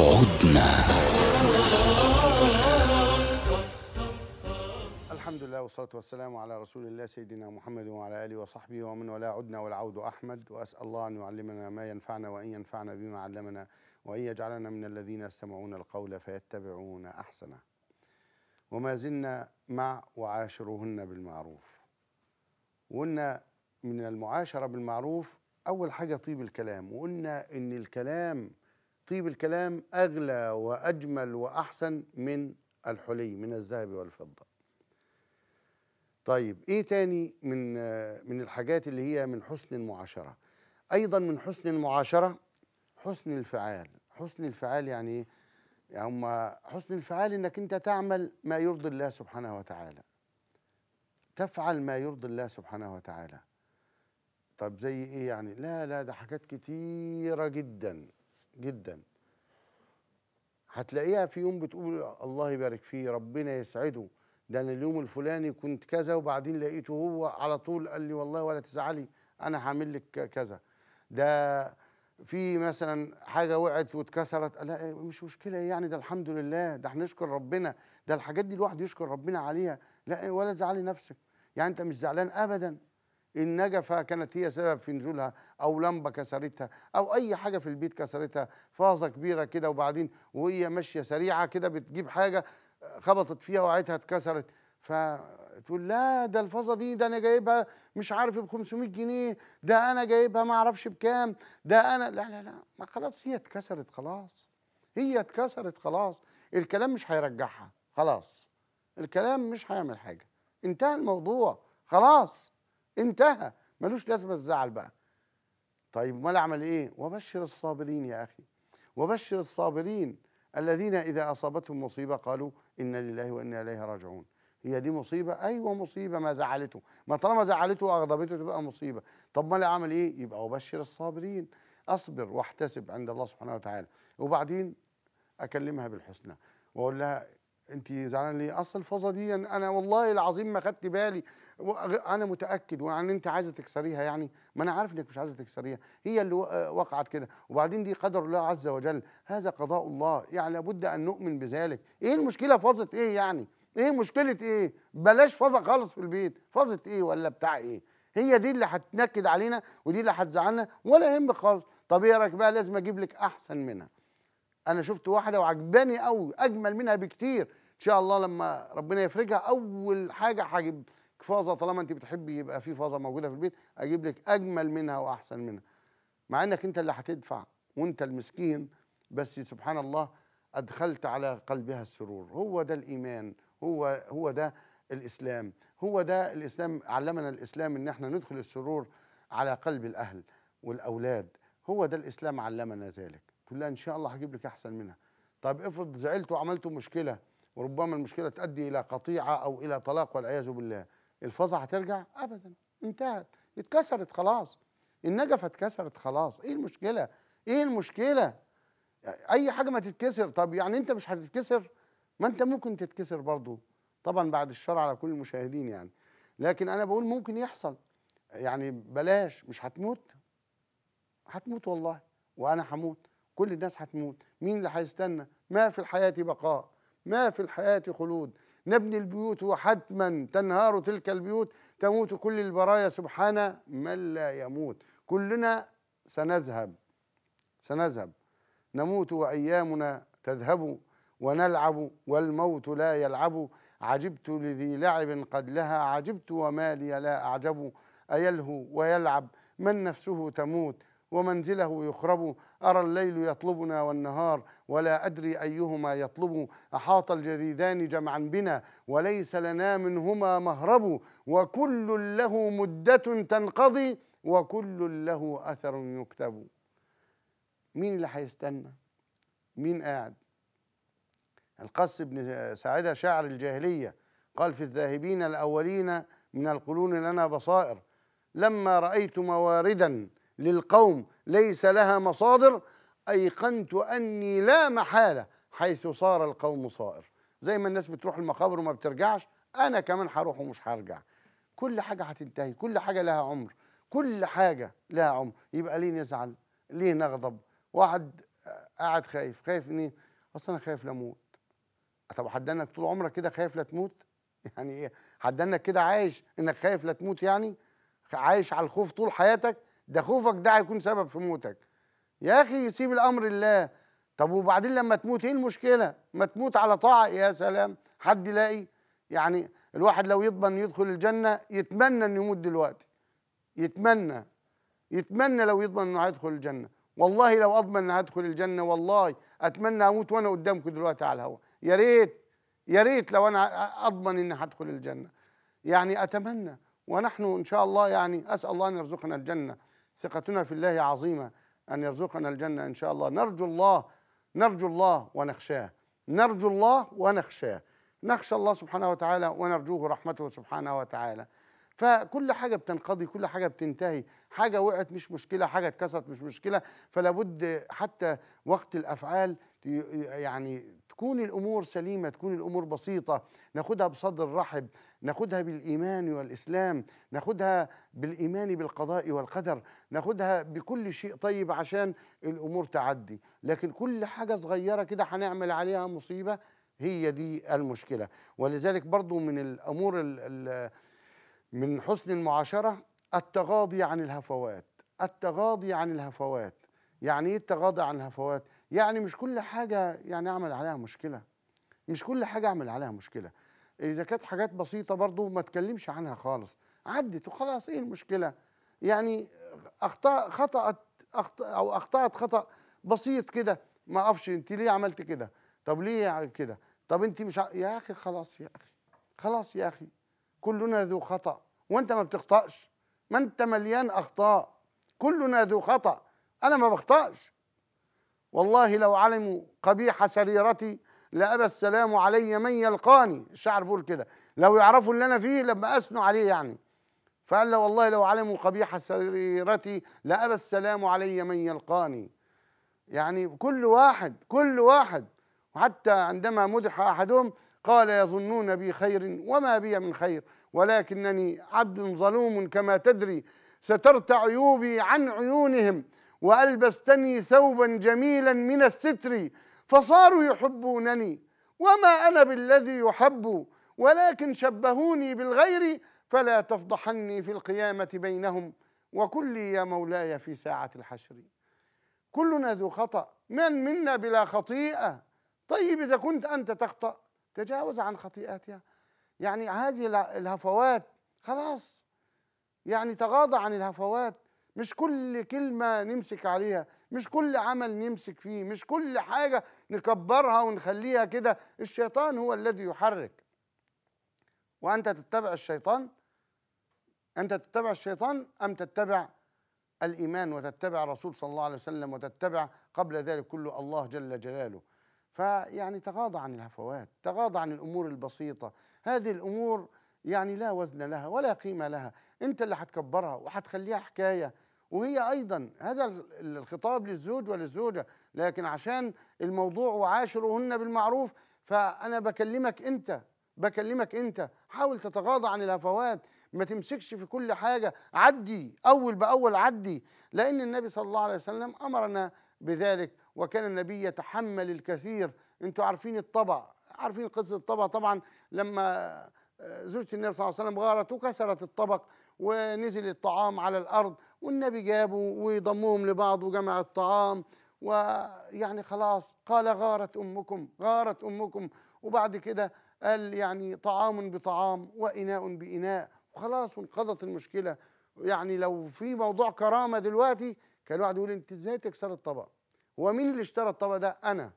عدنا الحمد لله والصلاة والسلام على رسول الله سيدنا محمد وعلى آله وصحبه ومن ولا عدنا والعود أحمد وأسأل الله أن يعلمنا ما ينفعنا وأن ينفعنا بما علمنا وأن يجعلنا من الذين يستمعون القول فيتبعون أحسنه وما زلنا مع وعاشرهن بالمعروف وقلنا من المعاشرة بالمعروف أول حاجة طيب الكلام وقلنا إن الكلام طيب الكلام أغلى وأجمل وأحسن من الحلي من الذهب والفضة طيب إيه تاني من, من الحاجات اللي هي من حسن المعاشرة أيضا من حسن المعاشرة حسن الفعال حسن الفعال يعني إيه يعني هم حسن الفعال انك انت تعمل ما يرضي الله سبحانه وتعالى تفعل ما يرضي الله سبحانه وتعالى طب زي ايه يعني لا لا ده حاجات كتيره جدا جدا هتلاقيها في يوم بتقول الله يبارك فيه ربنا يسعده ده انا اليوم الفلاني كنت كذا وبعدين لقيته هو على طول قال لي والله ولا تزعلي انا هعمل لك كذا ده في مثلا حاجه وقعت واتكسرت لا مش مشكله يعني ده الحمد لله ده هنشكر ربنا ده الحاجات دي الواحد يشكر ربنا عليها لا ولا تزعلي نفسك يعني انت مش زعلان ابدا النجفة كانت هي سبب في نزولها أو لمبة كسرتها أو أي حاجة في البيت كسرتها فازة كبيرة كده وبعدين وهي ماشية سريعة كده بتجيب حاجة آه، خبطت فيها وقعتها اتكسرت فتقول لا ده الفازة دي ده أنا جايبها مش عارف ب 500 جنيه ده أنا جايبها ما أعرفش بكام ده أنا لا لا لا ما خلاص هي اتكسرت خلاص هي اتكسرت خلاص الكلام مش هيرجعها خلاص الكلام مش هيعمل حاجة انتهى الموضوع خلاص انتهى ملوش لازمه الزعل بقى طيب امال اعمل ايه وبشر الصابرين يا اخي وبشر الصابرين الذين اذا اصابتهم مصيبه قالوا انا لله وانا اليه راجعون هي دي مصيبه ايوه مصيبه ما زعلته ما طالما زعلته واغضبته تبقى مصيبه طب ما اعمل ايه يبقى وبشر الصابرين اصبر واحتسب عند الله سبحانه وتعالى وبعدين اكلمها بالحسنى واقول لها انت زعلان ليه اصل الفظه دي انا والله العظيم ما خدت بالي انا متاكد وان انت عايزه تكسريها يعني ما انا عارف انك مش عايزه تكسريها هي اللي وقعت كده وبعدين دي قدر الله عز وجل هذا قضاء الله يعني لابد ان نؤمن بذلك ايه المشكله فاظت ايه يعني ايه مشكله ايه بلاش فاظه خالص في البيت فاظت ايه ولا بتاع ايه هي دي اللي هتنكد علينا ودي اللي هتزعلنا ولا يهمك خالص طب ايه رايك بقى لازم اجيب لك احسن منها انا شفت واحده وعجباني قوي اجمل منها بكتير ان شاء الله لما ربنا يفرجها اول حاجه هجيب فازه طالما انت بتحبي يبقى في فازه موجوده في البيت اجيب لك اجمل منها واحسن منها مع انك انت اللي هتدفع وانت المسكين بس سبحان الله ادخلت على قلبها السرور هو ده الايمان هو هو ده الاسلام هو ده الاسلام علمنا الاسلام ان احنا ندخل السرور على قلب الاهل والاولاد هو ده الاسلام علمنا ذلك تقول لها ان شاء الله هجيب لك احسن منها طب افرض زعلت وعملت مشكله وربما المشكله تؤدي الى قطيعه او الى طلاق والعياذ بالله الفظع هترجع ابدا انتهت اتكسرت خلاص النجفه اتكسرت خلاص ايه المشكله ايه المشكله اي حاجه ما تتكسر طب يعني انت مش هتتكسر ما انت ممكن تتكسر برضو طبعا بعد الشر على كل المشاهدين يعني لكن انا بقول ممكن يحصل يعني بلاش مش هتموت هتموت والله وانا هموت كل الناس هتموت مين اللي هيستنى ما في الحياه بقاء ما في الحياه خلود نبني البيوت وحتما تنهار تلك البيوت تموت كل البرايا سبحان من لا يموت كلنا سنذهب سنذهب نموت وأيامنا تذهب ونلعب والموت لا يلعب عجبت لذي لعب قد لها عجبت وما لي لا أعجب أيلهو ويلعب من نفسه تموت ومنزله يخرب أرى الليل يطلبنا والنهار ولا أدري أيهما يطلب أحاط الجديدان جمعا بنا وليس لنا منهما مهرب وكل له مدة تنقضي وكل له أثر يكتب مين اللي هيستنى مين قاعد القس بن ساعدة شاعر الجاهلية قال في الذاهبين الأولين من القلون لنا بصائر لما رأيت مواردا للقوم ليس لها مصادر ايقنت اني لا محاله حيث صار القوم صائر زي ما الناس بتروح المقابر وما بترجعش انا كمان هروح ومش هرجع كل حاجه هتنتهي كل حاجه لها عمر كل حاجه لها عمر يبقى ليه نزعل ليه نغضب واحد قاعد خايف خايف اني اصل انا خايف لاموت طب هتدنك طول عمرك كده خايف لا تموت يعني ايه هتدنك كده عايش انك خايف لا تموت يعني عايش على الخوف طول حياتك ده خوفك ده هيكون سبب في موتك يا اخي سيب الامر لله طب وبعدين لما تموت ايه المشكله ما تموت على طاعه يا سلام حد يلاقي يعني الواحد لو يضمن يدخل الجنه يتمنى انه يموت دلوقتي يتمنى يتمنى لو يضمن انه هيدخل الجنه والله لو اضمن اني هدخل الجنه والله اتمنى اموت وانا قدامكم دلوقتي على الهواء يا ريت يا ريت لو انا اضمن اني هدخل الجنه يعني اتمنى ونحن ان شاء الله يعني اسال الله ان يرزقنا الجنه ثقتنا في الله عظيمه ان يرزقنا الجنه ان شاء الله نرجو الله نرجو الله ونخشاه نرجو الله ونخشاه نخشى الله سبحانه وتعالى ونرجوه رحمته سبحانه وتعالى فكل حاجة بتنقضي كل حاجة بتنتهي حاجة وقعت مش مشكلة حاجة اتكسرت مش مشكلة فلابد حتى وقت الأفعال يعني تكون الامور سليمه تكون الامور بسيطه ناخدها بصدر رحب ناخدها بالايمان والاسلام ناخدها بالايمان بالقضاء والقدر ناخدها بكل شيء طيب عشان الامور تعدي لكن كل حاجه صغيره كده هنعمل عليها مصيبه هي دي المشكله ولذلك برضو من الامور الـ الـ من حسن المعاشره التغاضي عن الهفوات التغاضي عن الهفوات يعني ايه التغاضي عن الهفوات يعني مش كل حاجة يعني أعمل عليها مشكلة مش كل حاجة أعمل عليها مشكلة إذا كانت حاجات بسيطة برضو ما تكلمش عنها خالص عدت وخلاص إيه المشكلة يعني أخطاء خطأت أخطأ أو أخطأت خطأ بسيط كده ما أقفش أنت ليه عملت كده طب ليه يعني كده طب أنت مش ع... يا أخي خلاص يا أخي خلاص يا أخي كلنا ذو خطأ وأنت ما بتخطأش ما أنت مليان أخطاء كلنا ذو خطأ أنا ما بخطأش والله لو علموا قبيح سريرتي لأبى السلام علي من يلقاني الشعر بيقول كده لو يعرفوا اللي أنا فيه لما أثنوا عليه يعني فقال له والله لو علموا قبيح سريرتي لأبى السلام علي من يلقاني يعني كل واحد كل واحد وحتى عندما مدح أحدهم قال يظنون بي خير وما بي من خير ولكنني عبد ظلوم كما تدري سترت عيوبي عن عيونهم والبستني ثوبا جميلا من الستر فصاروا يحبونني وما انا بالذي يحب ولكن شبهوني بالغير فلا تفضحني في القيامه بينهم وكلي يا مولاي في ساعه الحشر كلنا ذو خطا من منا بلا خطيئه طيب اذا كنت انت تخطا تجاوز عن خطيئاتها يعني هذه الهفوات خلاص يعني تغاضى عن الهفوات مش كل كلمة نمسك عليها مش كل عمل نمسك فيه مش كل حاجة نكبرها ونخليها كده الشيطان هو الذي يحرك وأنت تتبع الشيطان أنت تتبع الشيطان أم تتبع الإيمان وتتبع رسول صلى الله عليه وسلم وتتبع قبل ذلك كله الله جل جلاله فيعني تغاضى عن الهفوات تغاضى عن الأمور البسيطة هذه الأمور يعني لا وزن لها ولا قيمة لها أنت اللي هتكبرها وهتخليها حكاية وهي أيضا هذا الخطاب للزوج وللزوجة لكن عشان الموضوع وعاشرهن بالمعروف فأنا بكلمك أنت بكلمك أنت حاول تتغاضى عن الهفوات ما تمسكش في كل حاجة عدي أول بأول عدي لأن النبي صلى الله عليه وسلم أمرنا بذلك وكان النبي يتحمل الكثير أنتوا عارفين الطبع عارفين قصة الطبع طبعا لما آه، زوجة النبي صلى الله عليه وسلم غارت وكسرت الطبق ونزل الطعام على الأرض والنبي جابه وضمهم لبعض وجمع الطعام ويعني خلاص قال غارت أمكم غارت أمكم وبعد كده قال يعني طعام بطعام وإناء بإناء وخلاص وانقضت المشكلة يعني لو في موضوع كرامة دلوقتي كان الواحد يقول انت ازاي تكسر الطبق هو مين اللي اشترى الطبق ده انا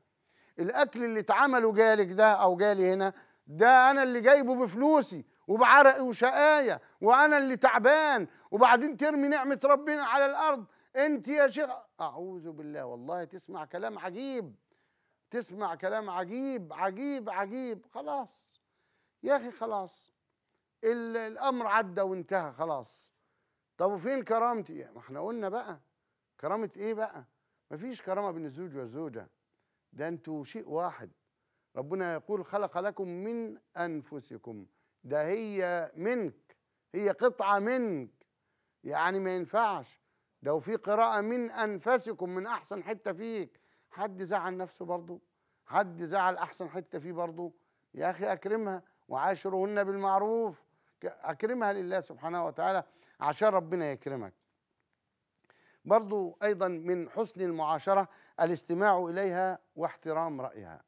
الاكل اللي اتعمل وجالك ده او جالي هنا ده انا اللي جايبه بفلوسي وبعرقي وشقايا وانا اللي تعبان وبعدين ترمي نعمه ربنا على الارض انت يا شيخ اعوذ بالله والله تسمع كلام عجيب تسمع كلام عجيب عجيب عجيب خلاص يا اخي خلاص الامر عدى وانتهى خلاص طب وفين كرامتي ما احنا قلنا بقى كرامه ايه بقى مفيش كرامه بين الزوج والزوجه ده انتوا شيء واحد ربنا يقول خلق لكم من انفسكم ده هي منك هي قطعة منك يعني ما ينفعش لو في قراءة من أنفسكم من أحسن حتة فيك حد زعل نفسه برضه حد زعل أحسن حتة فيه برضه يا أخي أكرمها وعاشرهن بالمعروف أكرمها لله سبحانه وتعالى عشان ربنا يكرمك برضو أيضا من حسن المعاشرة الاستماع إليها واحترام رأيها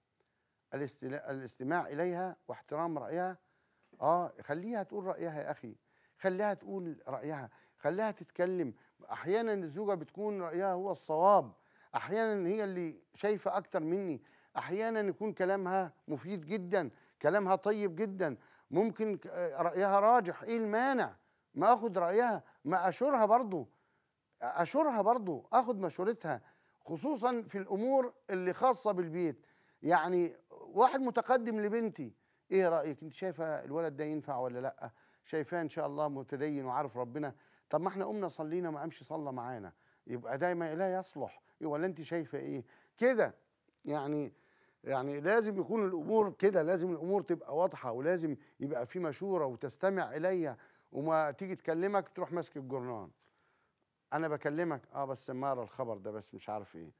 الاستماع إليها واحترام رأيها اه خليها تقول رايها يا اخي خليها تقول رايها خليها تتكلم احيانا الزوجه بتكون رايها هو الصواب احيانا هي اللي شايفه اكتر مني احيانا يكون كلامها مفيد جدا كلامها طيب جدا ممكن رايها راجح ايه المانع ما اخد رايها ما اشورها برضو اشورها برضو اخد مشورتها خصوصا في الامور اللي خاصه بالبيت يعني واحد متقدم لبنتي ايه رايك انت شايفه الولد ده ينفع ولا لا شايفاه ان شاء الله متدين وعارف ربنا طب ما احنا قمنا صلينا ما قامش صلى معانا يبقى دايما لا يصلح إيه ولا انت شايفه ايه كده يعني يعني لازم يكون الامور كده لازم الامور تبقى واضحه ولازم يبقى في مشوره وتستمع اليا وما تيجي تكلمك تروح ماسك الجرنان انا بكلمك اه بس ما اقرا الخبر ده بس مش عارف ايه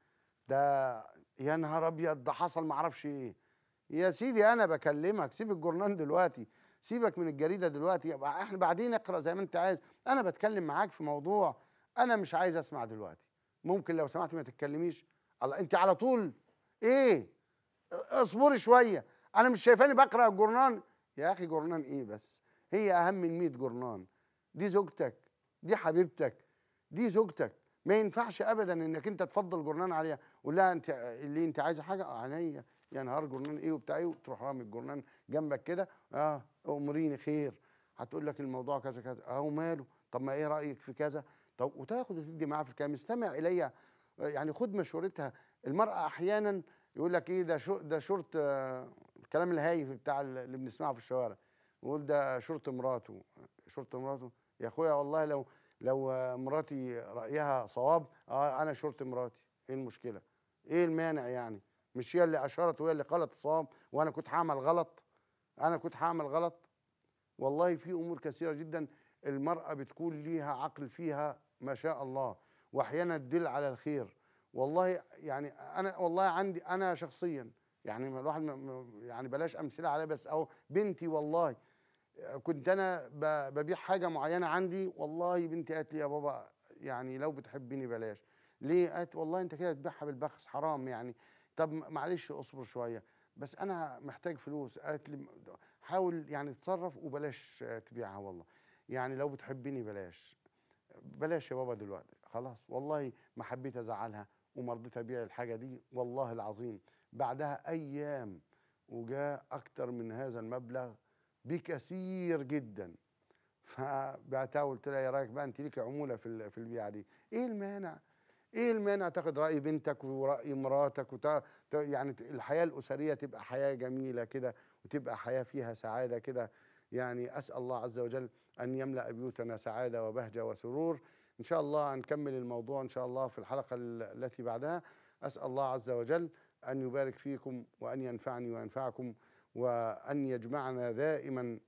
ده يا نهار ابيض ده حصل ما اعرفش ايه يا سيدي انا بكلمك سيب الجورنان دلوقتي سيبك من الجريده دلوقتي يبقى احنا بعدين اقرا زي ما انت عايز انا بتكلم معاك في موضوع انا مش عايز اسمع دلوقتي ممكن لو سمعت ما تتكلميش الله انت على طول ايه اصبري شويه انا مش شايفاني بقرا الجورنان يا اخي جورنان ايه بس هي اهم من 100 جورنان دي زوجتك دي حبيبتك دي زوجتك ما ينفعش ابدا انك انت تفضل جورنان عليها قول لها انت اللي انت عايزه حاجه عينيا يا نهار جورنان ايه وبتاع ايه وتروح رامي الجورنان جنبك كده اه امريني خير هتقول لك الموضوع كذا كذا اه وماله طب ما ايه رايك في كذا طب وتاخد وتدي معاه في الكلام استمع الي آه، يعني خد مشورتها المراه احيانا يقول لك ايه ده شو ده شورت آه، الكلام الهايف بتاع اللي بنسمعه في الشوارع يقول ده شورت مراته شورت مراته يا اخويا والله لو لو مراتي رايها صواب اه انا شورت مراتي ايه المشكله ايه المانع يعني مش هي اللي اشارت وهي اللي قالت صام وانا كنت هعمل غلط انا كنت هعمل غلط والله في امور كثيره جدا المراه بتكون ليها عقل فيها ما شاء الله واحيانا تدل على الخير والله يعني انا والله عندي انا شخصيا يعني الواحد يعني بلاش امثله عليه بس او بنتي والله كنت انا ببيع حاجه معينه عندي والله بنتي قالت لي يا بابا يعني لو بتحبني بلاش ليه قالت والله انت كده تبيعها بالبخس حرام يعني طب معلش اصبر شويه بس انا محتاج فلوس قالت لي حاول يعني تصرف وبلاش تبيعها والله يعني لو بتحبني بلاش بلاش يا بابا دلوقتي خلاص والله ما حبيت ازعلها وما رضيت ابيع الحاجه دي والله العظيم بعدها ايام وجاء اكتر من هذا المبلغ بكثير جدا فبعتها وقلت لها يا إيه رايك بقى انت ليكي عموله في في البيعه دي ايه المانع ايه المانع تاخد راي بنتك وراي مراتك وت... يعني الحياه الاسريه تبقى حياه جميله كده وتبقى حياه فيها سعاده كده يعني اسال الله عز وجل ان يملا بيوتنا سعاده وبهجه وسرور ان شاء الله هنكمل الموضوع ان شاء الله في الحلقه التي بعدها اسال الله عز وجل ان يبارك فيكم وان ينفعني وينفعكم وان يجمعنا دائما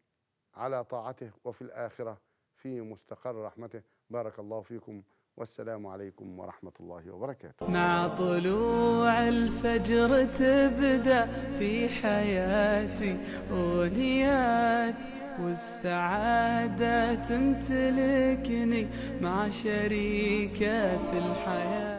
على طاعته وفي الاخره في مستقر رحمته بارك الله فيكم والسلام عليكم ورحمة الله وبركاته مع طلوع الفجر تبدأ في حياتي أوليات والسعادة تمتلكني مع شريكات الحياة